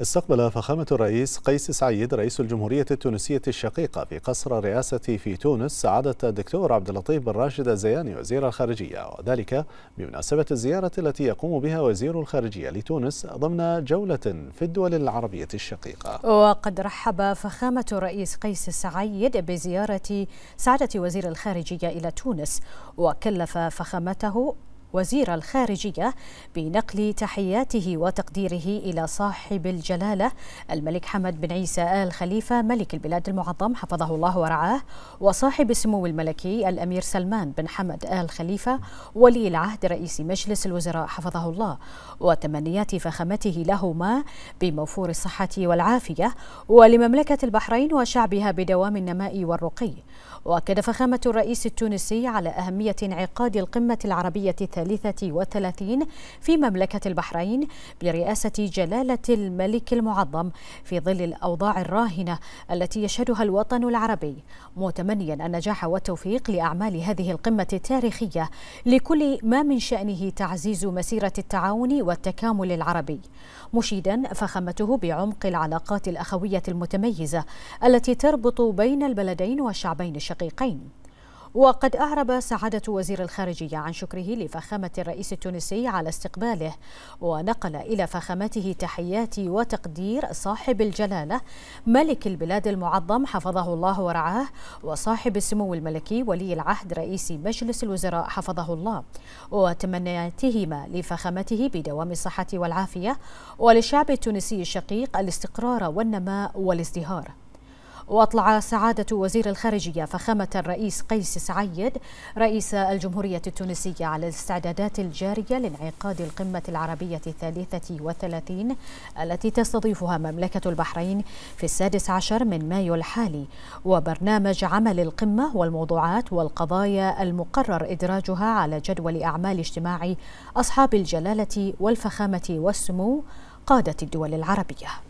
استقبل فخامة الرئيس قيس سعيد رئيس الجمهورية التونسية الشقيقة في قصر الرئاسة في تونس سعادة الدكتور عبد اللطيف بن راشد الزياني وزير الخارجية وذلك بمناسبة الزيارة التي يقوم بها وزير الخارجية لتونس ضمن جولة في الدول العربية الشقيقة وقد رحب فخامة الرئيس قيس سعيد بزيارة سعادة وزير الخارجية إلى تونس وكلف فخامته وزير الخارجية بنقل تحياته وتقديره إلى صاحب الجلالة الملك حمد بن عيسى آل خليفة ملك البلاد المعظم حفظه الله ورعاه وصاحب السمو الملكي الأمير سلمان بن حمد آل خليفة ولي العهد رئيس مجلس الوزراء حفظه الله وتمنيات فخامته لهما بموفور الصحة والعافية ولمملكة البحرين وشعبها بدوام النماء والرقي وأكد فخامة الرئيس التونسي على أهمية انعقاد القمة العربية الثانية الثالثة والثلاثين في مملكة البحرين برئاسة جلالة الملك المعظم في ظل الأوضاع الراهنة التي يشهدها الوطن العربي متمنيا النجاح والتوفيق لأعمال هذه القمة التاريخية لكل ما من شأنه تعزيز مسيرة التعاون والتكامل العربي مشيدا فخامته بعمق العلاقات الأخوية المتميزة التي تربط بين البلدين والشعبين الشقيقين وقد أعرب سعادة وزير الخارجية عن شكره لفخامة الرئيس التونسي على استقباله ونقل إلى فخامته تحيات وتقدير صاحب الجلالة ملك البلاد المعظم حفظه الله ورعاه وصاحب السمو الملكي ولي العهد رئيس مجلس الوزراء حفظه الله وتمنياتهما لفخامته بدوام الصحة والعافية وللشعب التونسي الشقيق الاستقرار والنماء والازدهار واطلع سعاده وزير الخارجيه فخامه الرئيس قيس سعيد رئيس الجمهوريه التونسيه على الاستعدادات الجاريه لانعقاد القمه العربيه الثالثه والثلاثين التي تستضيفها مملكه البحرين في السادس عشر من مايو الحالي وبرنامج عمل القمه والموضوعات والقضايا المقرر ادراجها على جدول اعمال اجتماع اصحاب الجلاله والفخامه والسمو قاده الدول العربيه